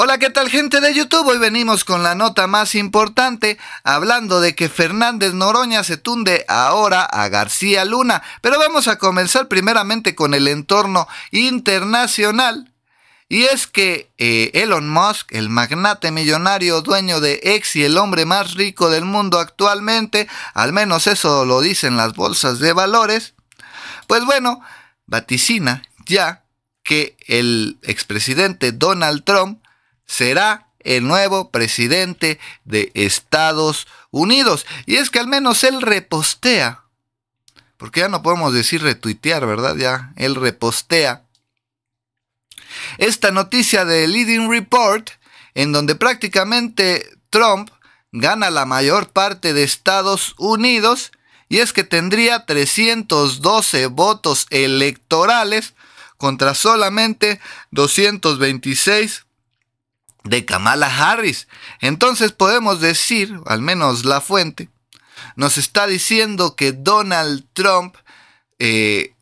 Hola, ¿qué tal gente de YouTube? Hoy venimos con la nota más importante hablando de que Fernández Noroña se tunde ahora a García Luna. Pero vamos a comenzar primeramente con el entorno internacional. Y es que eh, Elon Musk, el magnate millonario dueño de ex y el hombre más rico del mundo actualmente, al menos eso lo dicen las bolsas de valores, pues bueno, vaticina ya que el expresidente Donald Trump será el nuevo presidente de Estados Unidos. Y es que al menos él repostea, porque ya no podemos decir retuitear, ¿verdad? Ya, él repostea. Esta noticia de Leading Report, en donde prácticamente Trump gana la mayor parte de Estados Unidos, y es que tendría 312 votos electorales contra solamente 226 de Kamala Harris. Entonces podemos decir, al menos la fuente, nos está diciendo que Donald Trump eh,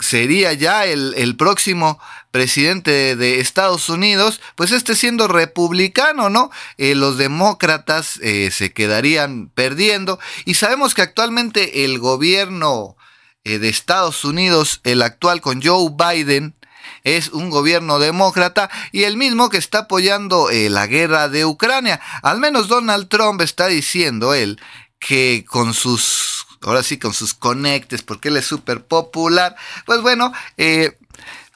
sería ya el, próximo presidente de Estados Unidos, pues este siendo republicano, ¿no? Eh, los demócratas eh, se quedarían perdiendo y sabemos que actualmente el gobierno de Estados Unidos, el actual con Joe Biden, es un gobierno demócrata y el mismo que está apoyando eh, la guerra de Ucrania. Al menos Donald Trump está diciendo él que con sus, ahora sí, con sus conectes, porque él es súper popular, pues bueno, eh,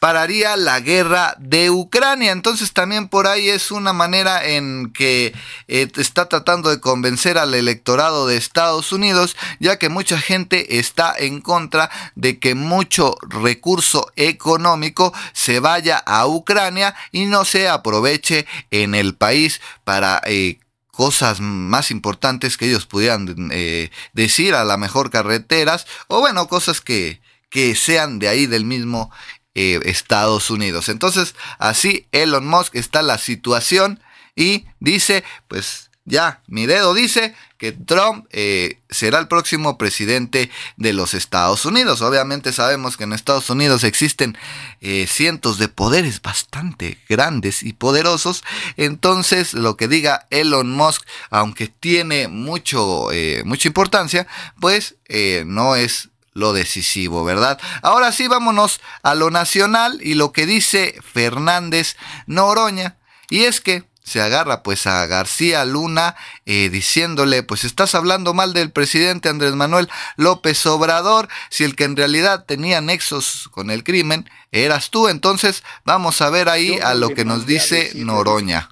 pararía la guerra de Ucrania. Entonces también por ahí es una manera en que eh, está tratando de convencer al electorado de Estados Unidos, ya que mucha gente está en contra de que mucho recurso económico se vaya a Ucrania y no se aproveche en el país para... Eh, cosas más importantes que ellos pudieran eh, decir, a la mejor carreteras, o bueno, cosas que, que sean de ahí del mismo eh, Estados Unidos. Entonces, así Elon Musk está la situación y dice, pues ya, mi dedo dice que Trump eh, será el próximo presidente de los Estados Unidos. Obviamente sabemos que en Estados Unidos existen eh, cientos de poderes bastante grandes y poderosos. Entonces lo que diga Elon Musk, aunque tiene mucho, mucha importancia, pues no es lo decisivo, ¿verdad? Ahora sí, vámonos a lo nacional y lo que dice Fernández Noroña. Y es que se agarra pues a García Luna eh, diciéndole pues estás hablando mal del presidente Andrés Manuel López Obrador si el que en realidad tenía nexos con el crimen eras tú entonces vamos a ver ahí a lo que nos dice Noroña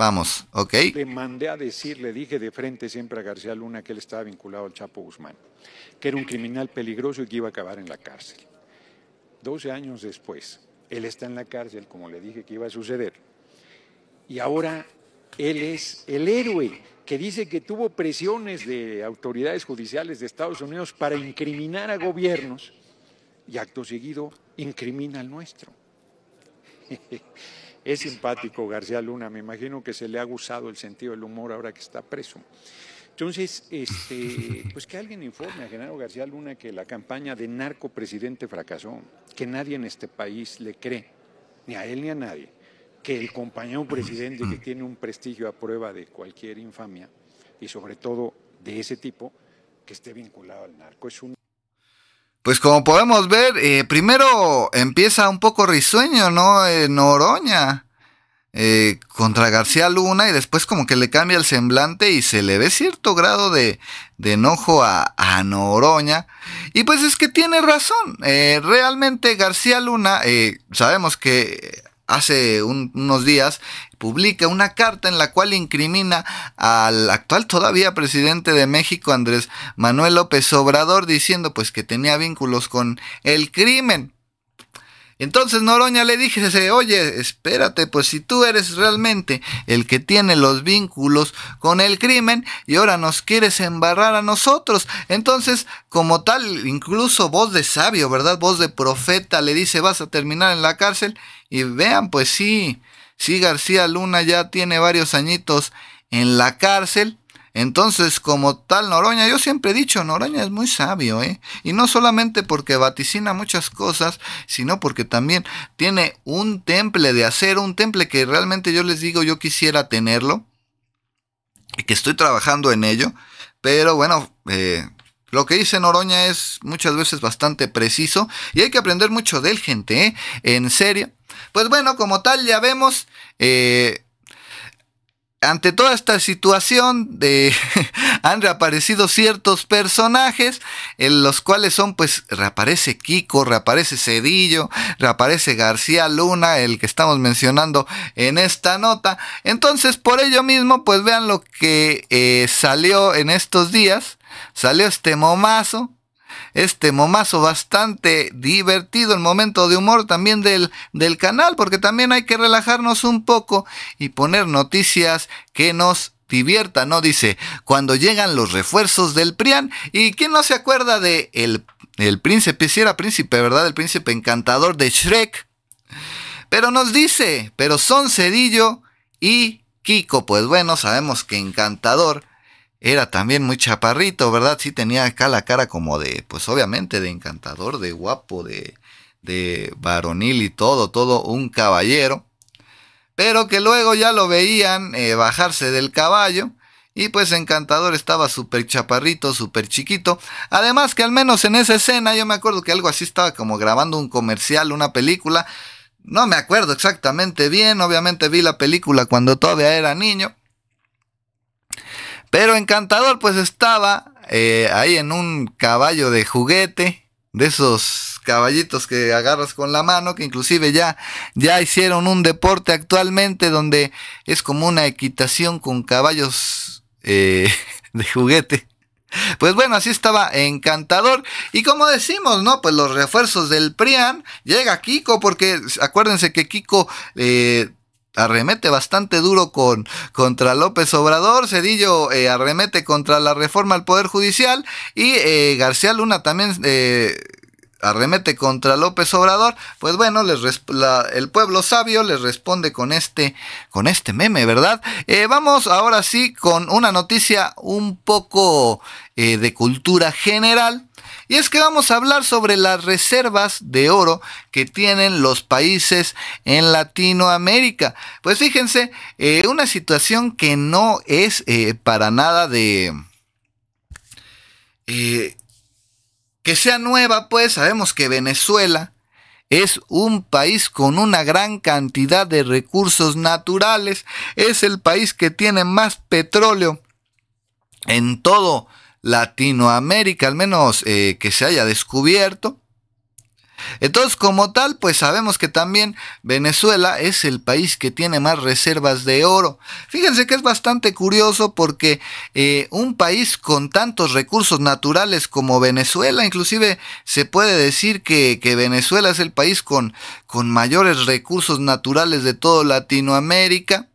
Vamos, ok. Le mandé a decir, le dije de frente siempre a García Luna que él estaba vinculado al Chapo Guzmán, que era un criminal peligroso y que iba a acabar en la cárcel. 12 años después, él está en la cárcel, como le dije que iba a suceder. Y ahora él es el héroe que dice que tuvo presiones de autoridades judiciales de Estados Unidos para incriminar a gobiernos y acto seguido incrimina al nuestro. Es simpático García Luna, me imagino que se le ha gustado el sentido del humor ahora que está preso. Entonces, este, pues que alguien informe a Genaro García Luna que la campaña de narco presidente fracasó, que nadie en este país le cree, ni a él ni a nadie, que el compañero presidente que tiene un prestigio a prueba de cualquier infamia y sobre todo de ese tipo, que esté vinculado al narco. Es un pues como podemos ver, eh, primero empieza un poco risueño, ¿no? en Noroña eh, contra García Luna y después como que le cambia el semblante y se le ve cierto grado de, de enojo a, a, Noroña. Y pues es que tiene razón, eh, realmente García Luna, sabemos que hace unos días, publica una carta en la cual incrimina al actual todavía presidente de México, Andrés Manuel López Obrador, diciendo pues que tenía vínculos con el crimen. Entonces Noroña le dije, oye, espérate, pues si tú eres realmente el que tiene los vínculos con el crimen y ahora nos quieres embarrar a nosotros, entonces como tal, incluso voz de sabio, ¿verdad? Voz de profeta le dice, vas a terminar en la cárcel y vean, pues sí, sí, García Luna ya tiene varios añitos en la cárcel entonces, como tal Noroña, yo siempre he dicho, Noroña es muy sabio, ¿eh? Y no solamente porque vaticina muchas cosas, sino porque también tiene un temple de hacer un temple que realmente yo les digo, yo quisiera tenerlo, y que estoy trabajando en ello, pero bueno, eh, lo que dice Noroña es muchas veces bastante preciso y hay que aprender mucho de él, gente, ¿eh? En serio. Pues bueno, como tal ya vemos, eh, ante toda esta situación de, han reaparecido ciertos personajes, en los cuales son, pues, reaparece Kiko, reaparece Cedillo, reaparece García Luna, el que estamos mencionando en esta nota. Entonces, por ello mismo, pues vean lo que eh, salió en estos días. Salió este momazo este momazo bastante divertido, el momento de humor también del, del canal, porque también hay que relajarnos un poco y poner noticias que nos diviertan, ¿no? Dice, cuando llegan los refuerzos del PRIAN. ¿Y quién no se acuerda de el, príncipe? Si era príncipe, ¿verdad? El príncipe encantador de Shrek. Pero nos dice, pero son Cedillo y Kiko. Pues bueno, sabemos que encantador era también muy chaparrito, ¿verdad? Sí tenía acá la cara como de, pues obviamente, de encantador, de guapo, de, de varonil y todo, todo un caballero. Pero que luego ya lo veían eh, bajarse del caballo. Y pues Encantador estaba súper chaparrito, súper chiquito. Además que al menos en esa escena yo me acuerdo que algo así estaba como grabando un comercial, una película. No me acuerdo exactamente bien, obviamente vi la película cuando todavía era niño. Pero Encantador pues estaba eh, ahí en un caballo de juguete, de esos caballitos que agarras con la mano, que inclusive ya, ya hicieron un deporte actualmente donde es como una equitación con caballos eh, de juguete. Pues bueno, así estaba encantador. Y como decimos, ¿no? Pues los refuerzos del PRIAN. Llega Kiko, porque acuérdense que Kiko eh, arremete bastante duro con, contra López Obrador, Cedillo eh, arremete contra la reforma al Poder Judicial y eh, García Luna también... Eh, arremete contra López Obrador, pues bueno, el pueblo sabio les responde con este, con este meme, ¿verdad? vamos ahora sí con una noticia un poco de cultura general, y es que vamos a hablar sobre las reservas de oro que tienen los países en Latinoamérica. Pues fíjense, eh, una situación que no es eh, para nada de... Eh, que sea nueva, pues sabemos que Venezuela es un país con una gran cantidad de recursos naturales, es el país que tiene más petróleo en todo Latinoamérica, al menos eh, que se haya descubierto. Entonces, como tal, pues sabemos que también Venezuela es el país que tiene más reservas de oro. Fíjense que es bastante curioso porque eh, un país con tantos recursos naturales como Venezuela, inclusive se puede decir que, Venezuela es el país con, con mayores recursos naturales de toda Latinoamérica.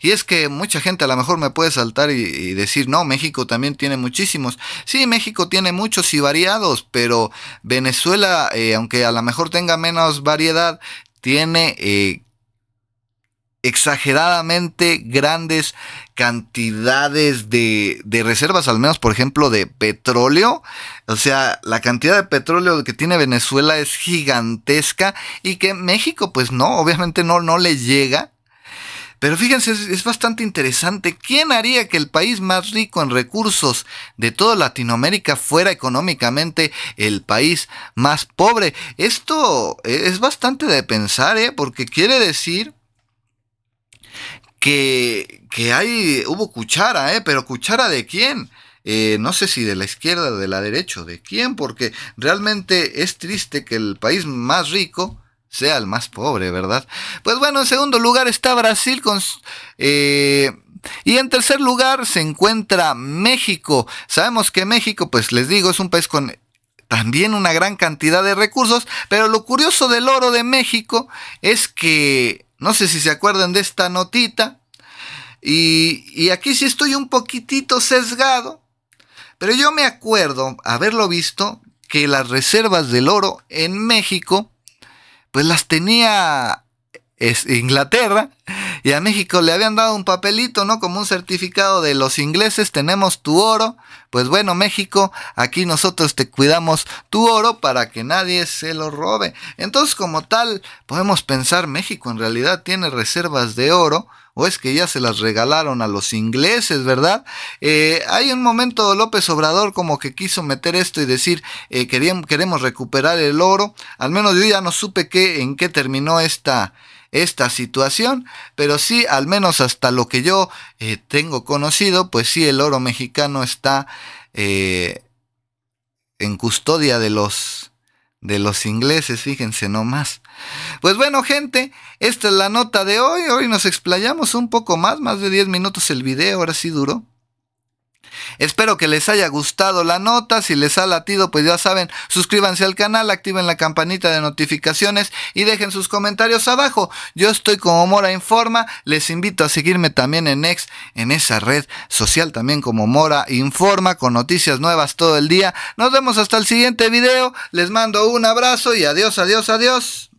Y es que mucha gente a lo mejor me puede saltar y, decir, no, México también tiene muchísimos. Sí, México tiene muchos y variados, pero Venezuela, eh, aunque a lo mejor tenga menos variedad, tiene... Eh, exageradamente grandes cantidades de, reservas, al menos por ejemplo de petróleo. O sea, la cantidad de petróleo que tiene Venezuela es gigantesca y que México pues no, obviamente no le llega. Pero fíjense, es, bastante interesante. ¿Quién haría que el país más rico en recursos de toda Latinoamérica fuera económicamente el país más pobre? Esto es bastante de pensar, ¿eh? porque quiere decir que, que hay, hubo cuchara, ¿eh? pero cuchara de quién? Eh, no sé si de la izquierda o de la derecha, de quién, porque realmente es triste que el país más rico sea el más pobre, ¿verdad? Pues bueno, en segundo lugar está Brasil con... Eh, y en tercer lugar se encuentra México. Sabemos que México, pues les digo, es un país con también una gran cantidad de recursos, pero lo curioso del oro de México es que, no sé si se acuerdan de esta notita, y, y aquí sí estoy un poquitito sesgado, pero yo me acuerdo haberlo visto que las reservas del oro en México pues las tenía Inglaterra y a México le habían dado un papelito, ¿no? Como un certificado de los ingleses, tenemos tu oro. Pues bueno, México, aquí nosotros te cuidamos tu oro para que nadie se lo robe. Entonces, como tal, podemos pensar, México en realidad tiene reservas de oro. O es que ya se las regalaron a los ingleses, ¿verdad? Eh, hay un momento López Obrador como que quiso meter esto y decir eh, queremos recuperar el oro. Al menos yo ya no supe qué, en qué terminó esta, esta situación pero sí, al menos hasta lo que yo eh, tengo conocido, pues sí, el oro mexicano está eh, en custodia de los, de los ingleses, fíjense nomás. Pues bueno, gente, esta es la nota de hoy. Hoy nos explayamos un poco más, más de 10 minutos el video, ahora sí duró. Espero que les haya gustado la nota, si les ha latido pues ya saben, suscríbanse al canal, activen la campanita de notificaciones y dejen sus comentarios abajo. Yo estoy como Mora Informa, les invito a seguirme también en X en esa red social también como Mora Informa, con noticias nuevas todo el día. Nos vemos hasta el siguiente video, les mando un abrazo y adiós, adiós, adiós.